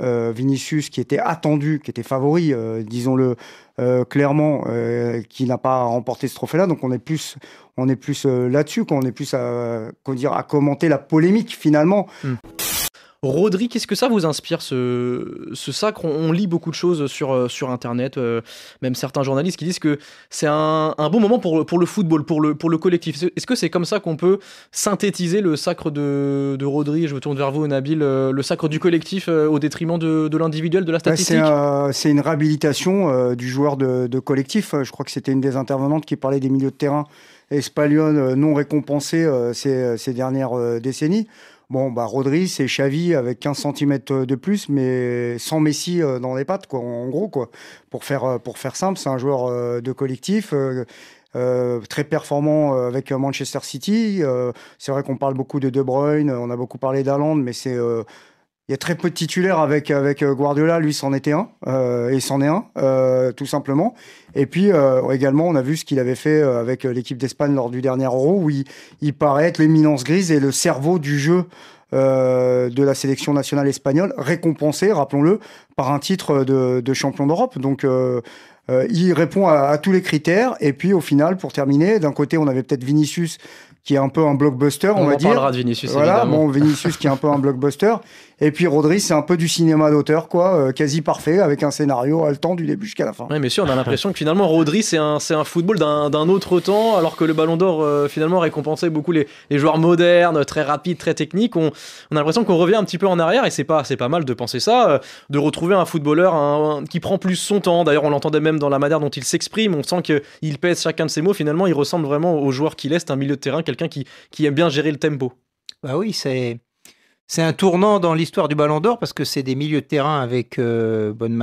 Euh, Vinicius qui était attendu, qui était favori, euh, disons-le euh, clairement, qui n'a pas remporté ce trophée-là. Donc on est plus, on est plus là-dessus, qu'on est plus à, à commenter la polémique finalement. Hmm. Rodri, qu'est-ce que ça vous inspire, ce, sacre on, lit beaucoup de choses sur, euh, sur Internet, euh, même certains journalistes qui disent que c'est un, bon moment pour, pour le football, pour le, pour le collectif. Est-ce que c'est comme ça qu'on peut synthétiser le sacre de, de Rodri Je me tourne vers vous, Nabil, euh, le sacre du collectif au détriment de, l'individuel, de la statistique C'est une réhabilitation du joueur de, collectif. Je crois que c'était une des intervenantes qui parlait des milieux de terrain espagnols non récompensés ces, ces dernières décennies. Bon, bah, Rodri, c'est Xavi avec 15 cm euh, de plus, mais sans Messi euh, dans les pattes, quoi, en gros. Quoi. Pour, faire, euh, pour faire simple, c'est un joueur de collectif. très performant avec Manchester City. c'est vrai qu'on parle beaucoup de De Bruyne, on a beaucoup parlé d'Alland, mais c'est il y a très peu de titulaires avec, avec euh, Guardiola, lui s'en était un, euh, et s'en est un, euh, tout simplement. Et puis également, on a vu ce qu'il avait fait avec l'équipe d'Espagne lors du dernier Euro, où il, paraît être l'éminence grise et le cerveau du jeu de la sélection nationale espagnole, récompensé, rappelons-le, par un titre de, champion d'Europe. Donc il répond à, tous les critères. Et puis au final, pour terminer, d'un côté, on avait peut-être Vinicius qui est un peu un blockbuster, on, va dire. On parlera de Vinicius, voilà, Bon, Vinicius qui est un peu un blockbuster. Et puis Rodri, c'est un peu du cinéma d'auteur, quoi, euh, quasi parfait, avec un scénario le à temps, du début jusqu'à la fin. Oui, mais sûr, on a l'impression que finalement Rodri, c'est un, un football d'un autre temps, alors que le Ballon d'Or euh, finalement récompensait beaucoup les, joueurs modernes, très rapides, très techniques. On, a l'impression qu'on revient un petit peu en arrière, et c'est pas, pas mal de penser ça, euh, de retrouver un footballeur qui prend plus son temps. D'ailleurs, on l'entendait même dans la manière dont il s'exprime. On sent qu'il pèse chacun de ses mots. Finalement, il ressemble vraiment au joueur qui laisse un milieu de terrain, quelqu'un qui, qui aime bien gérer le tempo. Bah oui, c'est c'est un tournant dans l'histoire du Ballon d'Or parce que c'est des milieux de terrain avec euh, Bonne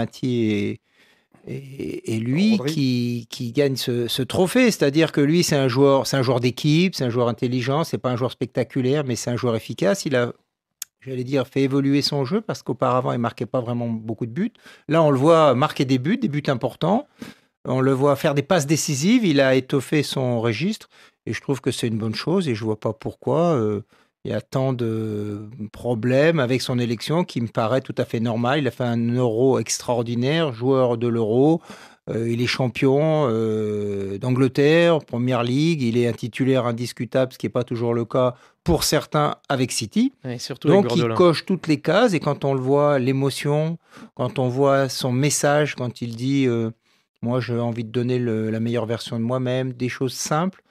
et, lui qui, qui gagne ce, trophée. C'est-à-dire que lui, c'est un joueur, c'est un joueur d'équipe, c'est un joueur intelligent, c'est pas un joueur spectaculaire, mais c'est un joueur efficace. Il a j'allais dire, fait évoluer son jeu parce qu'auparavant, il marquait pas vraiment beaucoup de buts. Là, on le voit marquer des buts, des buts importants. On le voit faire des passes décisives. Il a étoffé son registre et je trouve que c'est une bonne chose et je vois pas pourquoi. Euh, il y a tant de problèmes avec son élection qui me paraît tout à fait normal. Il a fait un euro extraordinaire, joueur de l'euro. Euh, il est champion euh, d'Angleterre, Première Ligue. Il est un titulaire indiscutable, ce qui n'est pas toujours le cas pour certains avec City. Donc il coche toutes les cases. Et quand on le voit, l'émotion, quand on voit son message, quand il dit euh, Moi, j'ai envie de donner la meilleure version de moi-même, des choses simples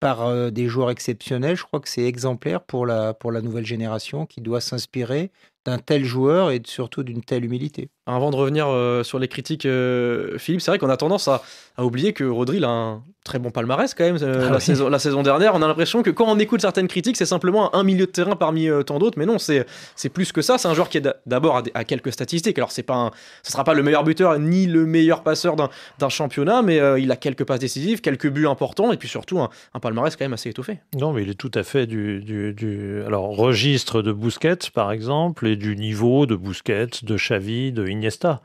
par euh, des joueurs exceptionnels, je crois que c'est exemplaire pour pour la nouvelle génération qui doit s'inspirer d'un tel joueur et surtout d'une telle humilité avant de revenir euh, sur les critiques, euh, Philippe, c'est vrai qu'on a tendance à, oublier que Rodri a un très bon palmarès quand même euh, ah la, saison, dernière. On a l'impression que quand on écoute certaines critiques, c'est simplement un milieu de terrain parmi tant d'autres, mais non, c'est plus que ça. C'est un joueur qui est d'abord à, quelques statistiques. Alors, c'est pas, ce sera pas le meilleur buteur ni le meilleur passeur d'un championnat, mais il a quelques passes décisives, quelques buts importants, et puis surtout un, palmarès quand même assez étoffé. Non, mais il est tout à fait du, du, alors registre de Bousquet par exemple, et du niveau de Bousquet, de Xavi, de Iniesta.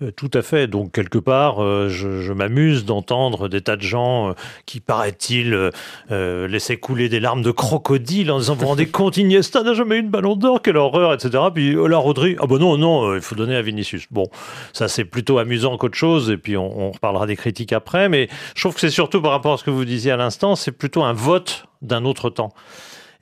Euh, tout à fait. Donc quelque part, euh, je, m'amuse d'entendre des tas de gens euh, qui, paraît-il, euh, laissaient couler des larmes de crocodile en disant Vous rendez compte, Iniesta n'a jamais eu de ballon d'or, quelle horreur, etc. Puis oh la Rodrigue, « ah ben non, non, il faut donner à Vinicius. Bon, ça c'est plutôt amusant qu'autre chose, et puis on, on reparlera des critiques après, mais je trouve que c'est surtout par rapport à ce que vous disiez à l'instant, c'est plutôt un vote d'un autre temps.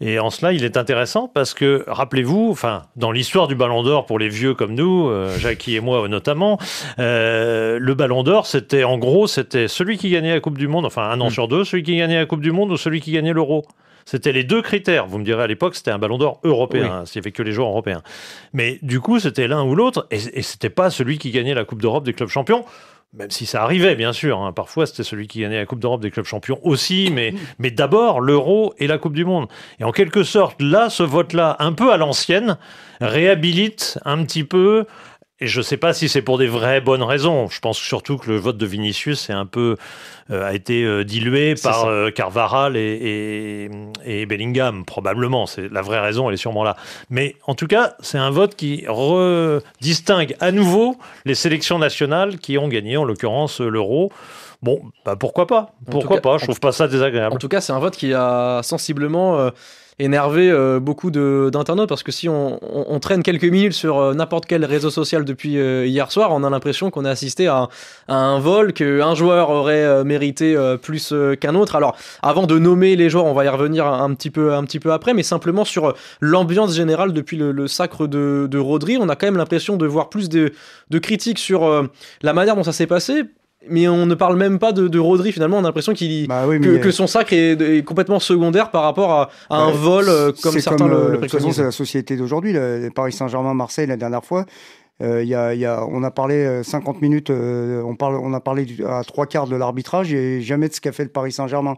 Et en cela, il est intéressant parce que, rappelez-vous, enfin, dans l'histoire du Ballon d'Or pour les vieux comme nous, euh, Jackie et moi notamment, euh, le Ballon d'Or, c'était en gros, c'était celui qui gagnait la Coupe du Monde, enfin un an mm. sur deux, celui qui gagnait la Coupe du Monde ou celui qui gagnait l'Euro. C'était les deux critères. Vous me direz à l'époque, c'était un ballon d'or européen. Hein, s'il Hein, que les joueurs européens. Mais du coup, c'était l'un ou l'autre. Et, et c'était pas celui qui gagnait la Coupe d'Europe des clubs champions même si ça arrivait bien sûr, hein. parfois c'était celui qui gagnait la Coupe d'Europe des clubs champions aussi, mais, mais d'abord l'euro et la Coupe du Monde. Et en quelque sorte, là, ce vote-là, un peu à l'ancienne, réhabilite un petit peu et je ne sais pas si c'est pour des vraies bonnes raisons. Je pense surtout que le vote de Vinicius euh, a été euh, dilué par euh, Carvaral et, Bellingham, probablement. C'est la vraie raison, elle est sûrement là. Mais en tout cas, c'est un vote qui redistingue à nouveau les sélections nationales qui ont gagné, en l'occurrence l'euro. Bon, bah, pourquoi pas Pourquoi pas Je trouve pas ça désagréable. En tout cas, c'est un vote qui a sensiblement énervé euh, beaucoup d'internautes parce que si on, traîne quelques minutes sur euh, n'importe quel réseau social depuis euh, hier soir, on a l'impression qu'on a assisté à, un vol, qu'un joueur aurait mérité plus qu'un autre. Alors, avant de nommer les joueurs, on va y revenir un, petit, peu, un petit peu après, mais simplement sur l'ambiance générale depuis le, sacre de, de, Rodri, on a quand même l'impression de voir plus de critiques sur la manière dont ça s'est passé mais on ne parle même pas de, de Rodri finalement. On a l'impression qu'il bah que, son sac est, complètement secondaire par rapport à, un bah, vol euh, comme certains le, euh, préconisent. C'est la société d'aujourd'hui, Paris Saint-Germain, Marseille la dernière fois. Euh, on a parlé 50 minutes, on, a parlé à trois quarts de l'arbitrage et jamais de ce qu'a fait le Paris Saint-Germain.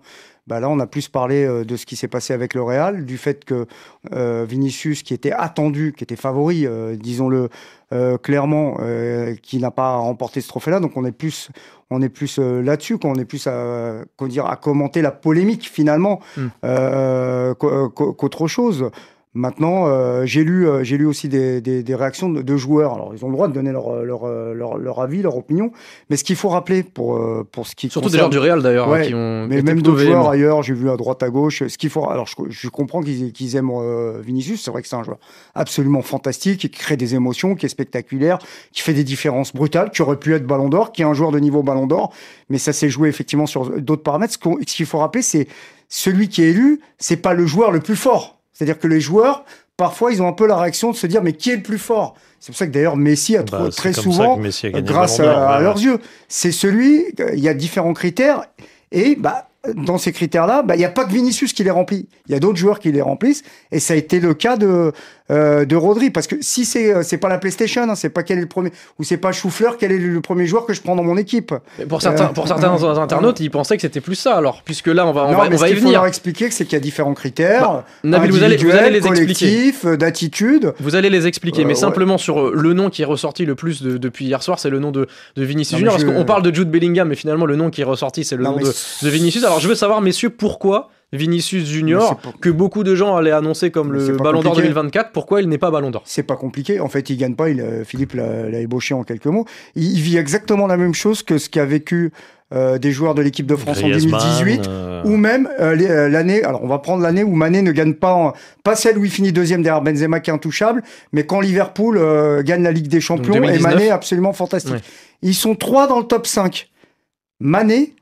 Bah là, on a plus parlé euh, de ce qui s'est passé avec le Real, du fait que euh, Vinicius, qui était attendu, qui était favori, euh, disons-le clairement, qui n'a pas remporté ce trophée-là. Donc on est plus, on est plus là-dessus, qu'on est plus à, à, commenter la polémique finalement mmh. qu'autre chose. Maintenant, euh, j'ai lu, euh, j'ai lu aussi des, des, des réactions de, joueurs. Alors, ils ont le droit de donner leur, euh, leur, leur, leur avis, leur opinion. Mais ce qu'il faut rappeler pour, pour ce qui surtout des joueurs du Real d'ailleurs, qui ont mais même d'autres joueurs ailleurs. J'ai vu à droite à gauche. Ce qu'il faut. Alors, je, je comprends qu'ils aiment Vinicius. C'est vrai que c'est un joueur absolument fantastique, qui crée des émotions, qui est spectaculaire, qui fait des différences brutales, qui aurait pu être Ballon d'Or, qui est un joueur de niveau Ballon d'Or. Mais ça s'est joué effectivement sur d'autres paramètres. Ce qu'il faut rappeler, c'est celui qui est élu, c'est pas le joueur le plus fort c'est-à-dire que les joueurs, parfois, ils ont un peu la réaction de se dire mais qui est le plus fort C'est pour ça que d'ailleurs Messi a bah, très souvent, grâce à, à, leurs yeux, c'est celui, il y a différents critères, et bah, dans ces critères-là, bah, il n'y a pas que Vinicius qui les remplit. Il y a d'autres joueurs qui les remplissent. Et ça a été le cas de, euh, de Rodri. Parce que si c'est euh, c'est pas la PlayStation, hein, c'est pas quel est le premier, ou c'est pas Choufleur, quel est le premier joueur que je prends dans mon équipe. pour certains, euh, pour certains euh, internautes, ils pensaient que c'était plus ça. Alors, puisque là, on va, on va, y venir. leur expliquer c'est qu'il y a différents critères. Bah, vous, allez, les expliquer. d'attitude. Vous allez les expliquer. mais simplement sur le nom qui est ressorti le plus de, depuis hier soir, c'est le nom de, de Vinicius Junior. Parce qu'on parle de Jude Bellingham, mais finalement, le nom qui est ressorti, c'est le nom de, de Vinicius alors je veux savoir, messieurs, pourquoi Vinicius Junior, que beaucoup de gens allaient annoncer comme le Ballon d'Or 2024, pourquoi il n'est pas Ballon d'Or C'est pas compliqué. En fait, il gagne pas. Euh, Philippe l'a ébauché en quelques mots. Il, vit exactement la même chose que ce qu'a vécu euh, des joueurs de l'équipe de France en 2018, euh. ou même l'année, alors on va prendre l'année où Mané ne gagne pas, pas celle où il finit deuxième derrière Benzema qui est intouchable, mais quand Liverpool gagne la Ligue des Champions, et Mané absolument fantastique. Ils sont trois dans le top 5. Mané,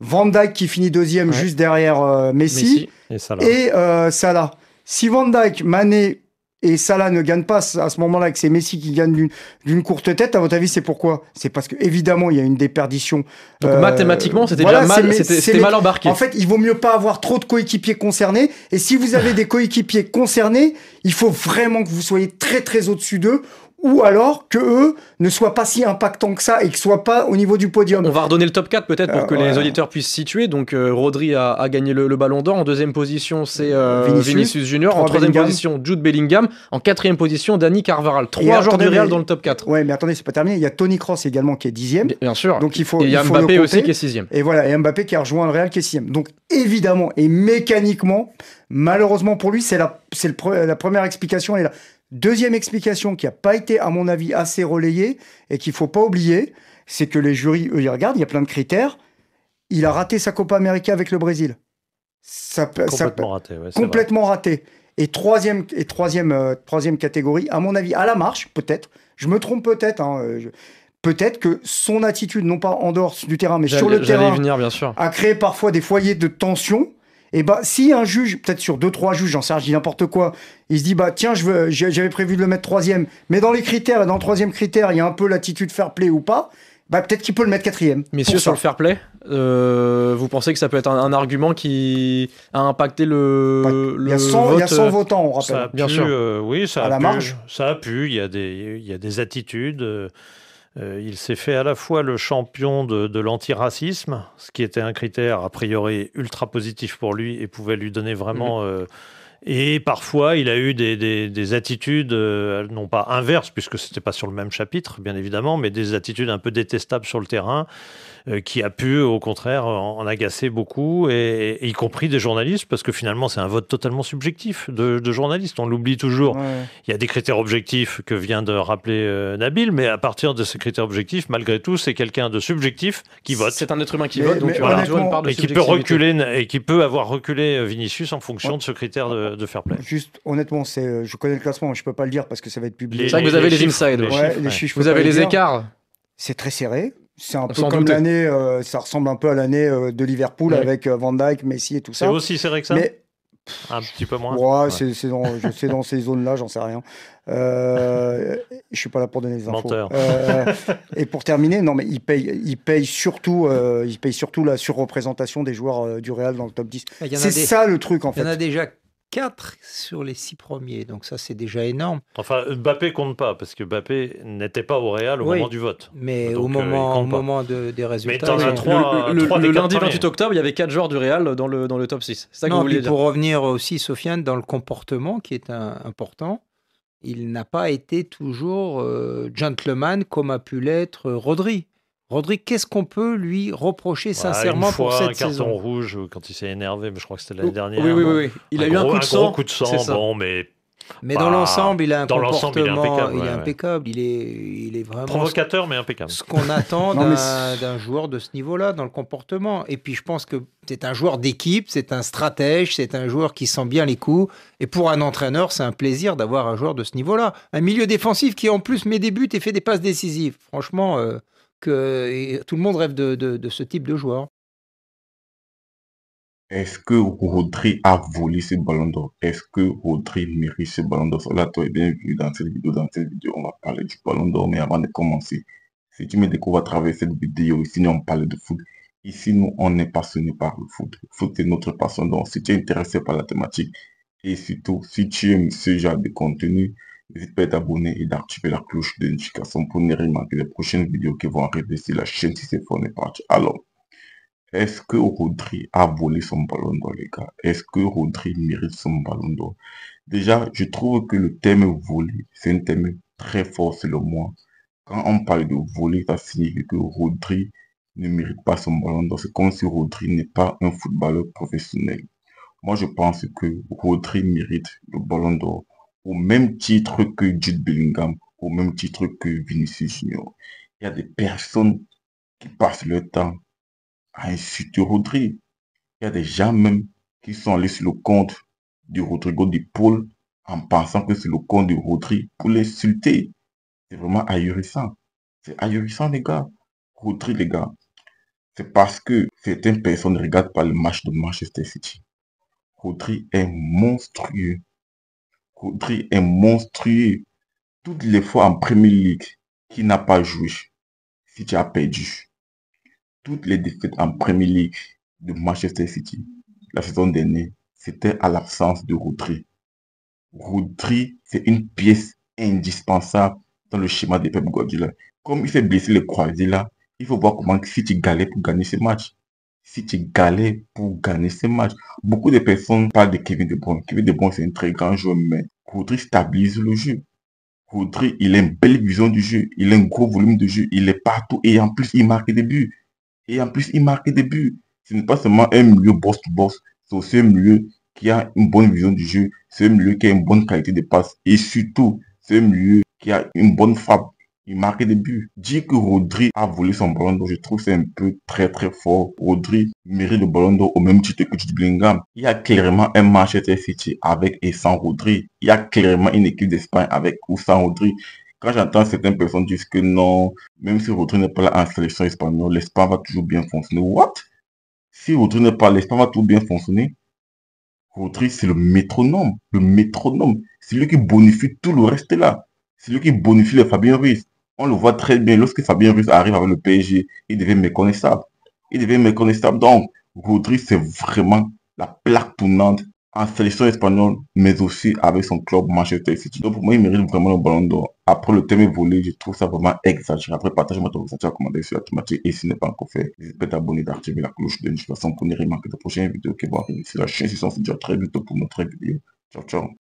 Van Dijk qui finit deuxième juste derrière euh, Messi, et euh, Salah. Si Van Dijk, Manet et Salah ne gagnent pas à ce moment-là, que c'est Messi qui gagne d'une courte tête, à votre avis, c'est pourquoi C'est parce que évidemment, il y a une déperdition. Donc, euh, mathématiquement, c'était déjà mal, c'était mal embarqué. En fait, il vaut mieux pas avoir trop de coéquipiers concernés. Et si vous avez des coéquipiers concernés, il faut vraiment que vous soyez très très au-dessus d'eux ou alors que ne soient pas si impactants que ça et que soient pas au niveau du podium. On va redonner le top 4 peut-être pour euh, que les auditeurs puissent situer. Donc euh, Rodri a, gagné le, Ballon d'Or. En deuxième position, c'est euh, Vinicius, Junior. En troisième position, Jude Bellingham. En quatrième position, Danny Carvaral. Trois joueurs du Real dans le top 4. Ouais, mais attendez, c'est pas terminé. Il y a Tony Cross également qui est dixième. Bien, sûr. Donc il faut. Et il y a Mbappé aussi qui est sixième. Et voilà, et Mbappé qui a rejoint le Real qui est sixième. Donc évidemment et mécaniquement, malheureusement pour lui, c'est la, la première explication. est là. Deuxième explication qui n'a pas été, à mon avis, assez relayée et qu'il ne faut pas oublier, c'est que les jurys, eux, ils regardent, il y a plein de critères. Il a raté sa Copa América avec le Brésil. Ça, complètement raté. complètement raté. Et troisième, et troisième, euh, troisième catégorie, à mon avis, à la marche, peut-être. Je me trompe peut-être. Hein, euh, peut-être que son attitude, non pas en dehors du terrain, mais sur le terrain, a créé parfois des foyers de tension et eh bah, ben, si un juge, peut-être sur deux, trois juges, j'en sais je dis n'importe quoi, il se dit, bah, tiens, je veux, j'avais prévu de le mettre troisième, mais dans les critères, dans le troisième critère, il y a un peu l'attitude fair play ou pas, bah, peut-être qu'il peut le mettre quatrième. Messieurs, sur le fair play, euh, vous pensez que ça peut être un, argument qui a impacté le, vote bah, Il y a 100 euh, votants, on rappelle. Bien sûr. Euh, oui, ça à a la marge. Ça a pu. Il y a des, il y a des attitudes. Euh, il s'est fait à la fois le champion de, l'antiracisme, ce qui était un critère a priori ultra positif pour lui et pouvait lui donner vraiment mhm. euh, et parfois, il a eu des, des, des attitudes, euh, non pas inverses, puisque ce n'était pas sur le même chapitre, bien évidemment, mais des attitudes un peu détestables sur le terrain, euh, qui a pu, au contraire, en, agacer beaucoup, et, y compris des journalistes, parce que finalement, c'est un vote totalement subjectif de, de journalistes. On l'oublie toujours. Il y a des critères objectifs que vient de rappeler euh, Nabil, mais à partir de ces critères objectifs, malgré tout, c'est quelqu'un de subjectif qui vote. C'est un être humain qui vote, donc voilà. une part de et qui peut reculer, et qui peut avoir reculé Vinicius en fonction de ce critère de de, fair play. Juste, honnêtement, c'est, euh, je connais le classement, je peux pas le dire parce que ça va être publié. C'est vrai que vous avez les, insides. vous avez les écarts. C'est très serré. C'est un peu comme l'année, euh, ça ressemble un peu à l'année euh, de Liverpool avec Van Dyke, Messi et tout ça. C'est aussi serré que ça Un petit peu moins. Ouais, C'est, dans, je sais dans ces zones-là, j'en sais rien. Euh, je suis pas là pour donner des infos. Euh, et pour terminer, non, mais il paye, il paye surtout, il paye surtout la surreprésentation des joueurs du Real dans le top 10. Bah, c'est ça le truc en fait. Il y en a déjà 4 sur les 6 premiers. Donc ça, c'est déjà énorme. Enfin, Mbappé compte pas, parce que Mbappé n'était pas au Real au moment du vote. Mais au euh, moment, au moment des résultats. Mais le, lundi 28 octobre, il y avait 4 joueurs du Real dans le, dans le top 6. Ça vous pour revenir aussi, Sofiane, dans le comportement qui est important, il n'a pas été toujours euh, gentleman comme a pu l'être euh, Rodri. Rodrigue, qu'est-ce qu'on peut lui reprocher bah, sincèrement pour cette un carton rouge quand il s'est énervé, mais je crois que c'était l'année dernière. Oui, oui, oui, Il a eu un coup de sang. Gros coup de mais mais dans bah, l'ensemble, il a un comportement, est impeccable. Il est, impeccable, Il, est vraiment provocateur, mais impeccable. Ce qu'on attend d'un joueur de ce niveau-là, dans le comportement. Et puis, je pense que c'est un joueur d'équipe, c'est un stratège, c'est un joueur qui sent bien les coups. Et pour un entraîneur, c'est un plaisir d'avoir un joueur de ce niveau-là, un milieu défensif qui en plus met des buts et fait des passes décisives. Franchement, euh, et tout le monde rêve de, ce type de joueur. Est-ce que Rodri a volé ce ballon d'or Est-ce que Rodri mérite ce ballon d'or Là, toi, bienvenue dans cette vidéo. Dans cette vidéo, on va parler du ballon d'or. Mais avant de commencer, si tu me découvres à travers cette vidéo, ici, nous, on parle de foot. Ici, nous, on est passionné par le foot. Le foot est notre passion. Donc, si tu es intéressé par la thématique, et surtout, si tu aimes ce genre de contenu, N'hésite pas à t'abonner et d'activer la cloche de notification pour ne rien manquer les prochaines vidéos qui vont arriver sur la chaîne si c'est fort n'est Alors, est-ce que Rodri a volé son ballon d'or, les gars Est-ce que Rodri mérite son ballon d'or Déjà, je trouve que le thème volé, c'est un thème très fort, selon moi. Quand on parle de voler, ça signifie que Rodri ne mérite pas son ballon d'or. C'est comme si Rodri n'est pas un footballeur professionnel. Moi, je pense que Rodri mérite le ballon d'or au même titre que Jude Bellingham, au même titre que Vinicius Junior. Il y a des personnes qui passent leur temps à insulter Rodri. Il y a des gens même qui sont allés sur le compte du Rodrigo de Paul en pensant que c'est le compte de Rodri pour l'insulter. C'est vraiment ahurissant. C'est ahurissant, les gars. Rodri, les gars. C'est parce que certaines personnes ne regardent pas le match de Manchester City. Rodri est monstrueux. Rodri est monstrueux. Toutes les fois en Premier League qui n'a pas joué, City a perdu. Toutes les défaites en Premier League de Manchester City la saison dernière, c'était à l'absence de Rodri. Rodri, c'est une pièce indispensable dans le schéma de Pep Guardiola. Comme il fait blessé le croisé là, il faut voir comment City galère pour gagner ce match si tu galères pour gagner ce match. Beaucoup de personnes parlent de Kevin De Bruyne. Kevin De Bruyne, c'est un très grand joueur, mais Rodri stabilise le jeu. Rodri, il a une belle vision du jeu. Il a un gros volume de jeu. Il est partout. Et en plus, il marque des buts. Et en plus, il marque des buts. Ce n'est pas seulement un milieu boss-to-boss. C'est aussi un milieu qui a une bonne vision du jeu. C'est un milieu qui a une bonne qualité de passe. Et surtout, c'est un milieu qui a une bonne frappe il marque des buts. Dit que Rodri a volé son ballon je trouve c'est un peu très très fort. Rodri mérite le ballon d'or au même titre que Jude Bellingham. Il y a clairement un Manchester City avec et sans Rodri. Il y a clairement une équipe d'Espagne avec ou sans Rodri. Quand j'entends certaines personnes disent que non, même si Rodri n'est pas là en sélection espagnole, l'Espagne va toujours bien fonctionner. What? Si Rodri n'est pas là, l'Espagne va toujours bien fonctionner. Rodri, c'est le métronome. Le métronome. C'est lui qui bonifie tout le reste là. C'est lui qui bonifie le Fabien Ruiz. On le voit très bien, lorsque Fabien Ruiz arrive avec le PSG, il devient méconnaissable. Il devient méconnaissable. Donc, Rodri, c'est vraiment la plaque tournante en sélection espagnole, mais aussi avec son club Manchester City. Donc, pour moi, il mérite vraiment le ballon d'or. Après le thème volé, je trouve ça vraiment exagéré. Après, partagez-moi ton ressenti à sur la Et si n'est pas encore fait, n'hésitez pas à t'abonner, d'activer la cloche de notification pour ne rien manquer de prochaines vidéos qui vont arriver sur la chaîne. Si ça se dit à très bientôt pour notre vidéo. Ciao, ciao.